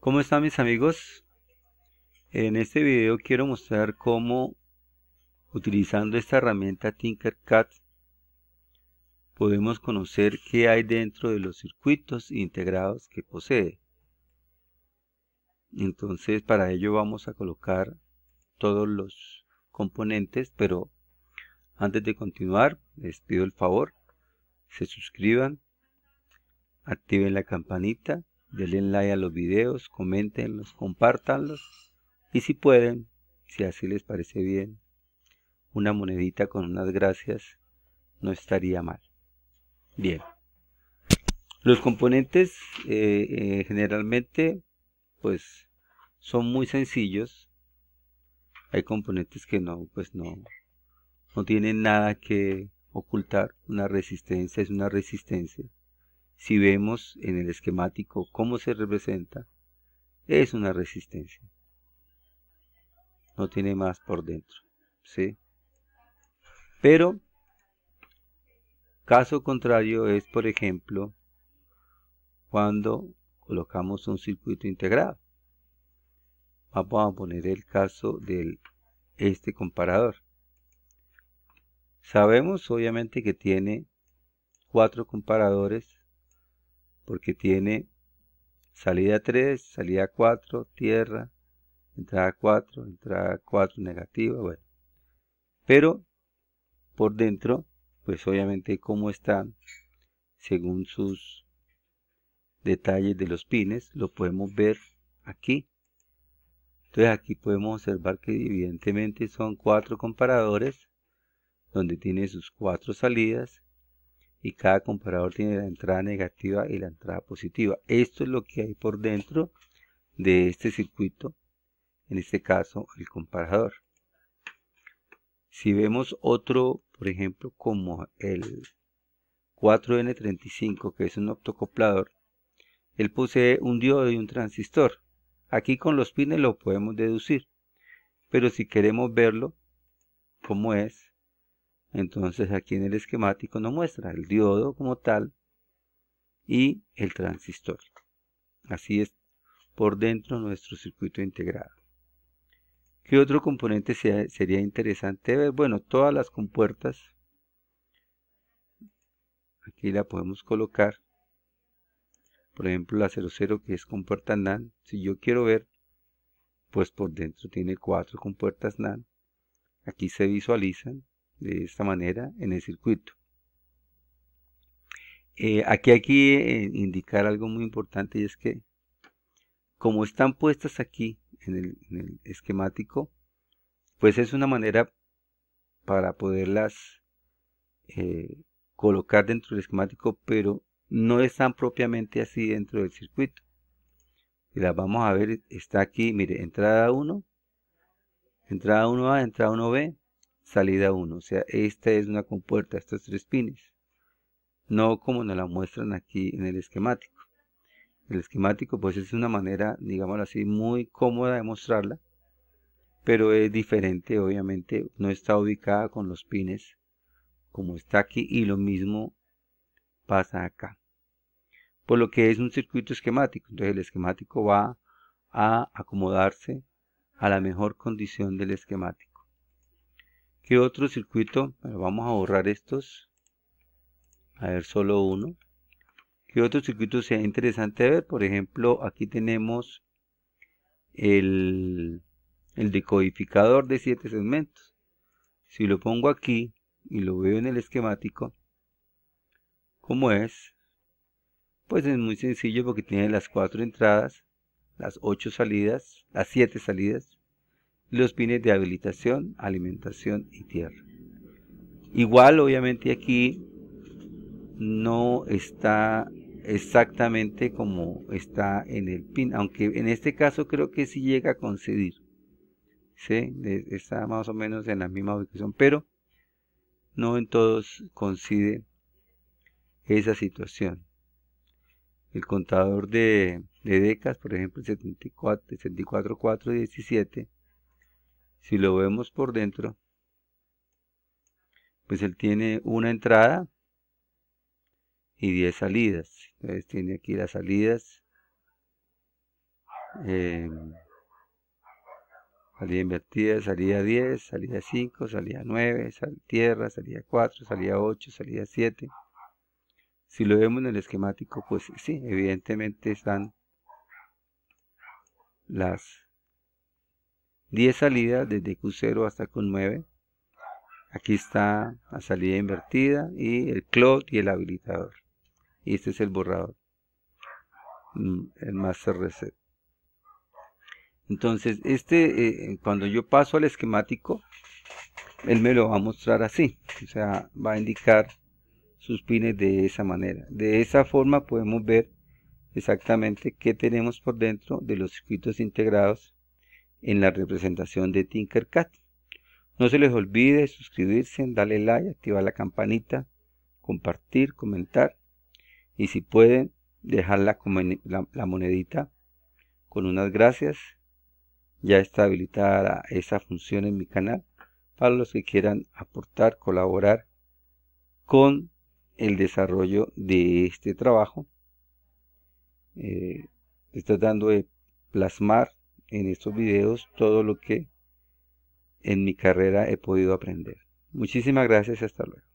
¿Cómo están mis amigos? En este video quiero mostrar cómo utilizando esta herramienta Tinkercad podemos conocer qué hay dentro de los circuitos integrados que posee. Entonces para ello vamos a colocar todos los componentes, pero antes de continuar les pido el favor, se suscriban, activen la campanita denle like a los videos, comentenlos, compartanlos y si pueden, si así les parece bien, una monedita con unas gracias no estaría mal. Bien. Los componentes eh, eh, generalmente pues son muy sencillos. Hay componentes que no, pues no, no tienen nada que ocultar. Una resistencia es una resistencia si vemos en el esquemático cómo se representa, es una resistencia. No tiene más por dentro. ¿sí? Pero, caso contrario es, por ejemplo, cuando colocamos un circuito integrado. Vamos a poner el caso de este comparador. Sabemos obviamente que tiene cuatro comparadores porque tiene salida 3, salida 4, tierra, entrada 4, entrada 4 negativa, bueno. Pero por dentro, pues obviamente como están, según sus detalles de los pines, lo podemos ver aquí. Entonces aquí podemos observar que evidentemente son cuatro comparadores, donde tiene sus cuatro salidas, y cada comparador tiene la entrada negativa y la entrada positiva. Esto es lo que hay por dentro de este circuito, en este caso el comparador. Si vemos otro, por ejemplo, como el 4N35, que es un octocoplador, él posee un diodo y un transistor. Aquí con los pines lo podemos deducir, pero si queremos verlo, como es, entonces aquí en el esquemático nos muestra el diodo como tal y el transistor. Así es por dentro nuestro circuito integrado. ¿Qué otro componente sería interesante ver? Bueno, todas las compuertas. Aquí la podemos colocar. Por ejemplo, la 00 que es compuerta NAND. Si yo quiero ver, pues por dentro tiene cuatro compuertas NAND. Aquí se visualizan de esta manera en el circuito. Eh, aquí hay que eh, indicar algo muy importante y es que como están puestas aquí en el, esquemático, pues es una manera para poderlas eh, colocar dentro del esquemático, pero no están propiamente así dentro del circuito. Y las vamos a ver, está aquí, mire, entrada 1, entrada 1A, entrada 1B, salida 1. O sea, esta es una compuerta, estos tres pines. No como nos la muestran aquí en el esquemático. El esquemático pues es una manera, digámoslo así, muy cómoda de mostrarla. Pero es diferente, obviamente, no está ubicada con los pines como está aquí y lo mismo pasa acá. Por lo que es un circuito esquemático. Entonces el esquemático va a acomodarse a la mejor condición del esquemático. ¿Qué otro circuito? vamos a borrar estos. A ver, solo uno. ¿Qué otro circuito sea interesante ver? Por ejemplo, aquí tenemos el, decodificador de 7 segmentos. Si lo pongo aquí y lo veo en el esquemático, ¿cómo es? Pues es muy sencillo porque tiene las 4 entradas, las ocho salidas, las 7 salidas, los pines de habilitación, alimentación y tierra. Igual, obviamente, aquí no está exactamente como está en el PIN, aunque en este caso creo que sí llega a concedir. ¿sí? Está más o menos en la misma ubicación, pero no en todos coincide esa situación. El contador de, DECAS, por ejemplo, 74, 74 4, 17, si lo vemos por dentro, pues él tiene una entrada y 10 salidas. Entonces tiene aquí las salidas. Eh, salida invertida, salida 10, salida 5, salida 9, tierra, salida 4, salida 8, salida 7. Si lo vemos en el esquemático, pues sí, evidentemente están las 10 salidas desde Q0 hasta Q9. Aquí está la salida invertida y el CLOT y el habilitador. Y este es el borrador. Mm, el master reset. Entonces, este, eh, cuando yo paso al esquemático, él me lo va a mostrar así. O sea, va a indicar sus pines de esa manera. De esa forma podemos ver exactamente qué tenemos por dentro de los circuitos integrados en la representación de Tinkercad. No se les olvide suscribirse, darle like, activar la campanita, compartir, comentar y si pueden dejar la, la, monedita con unas gracias. Ya está habilitada esa función en mi canal para los que quieran aportar, colaborar con el desarrollo de este trabajo. Eh, estoy tratando de plasmar en estos videos todo lo que en mi carrera he podido aprender. Muchísimas gracias y hasta luego.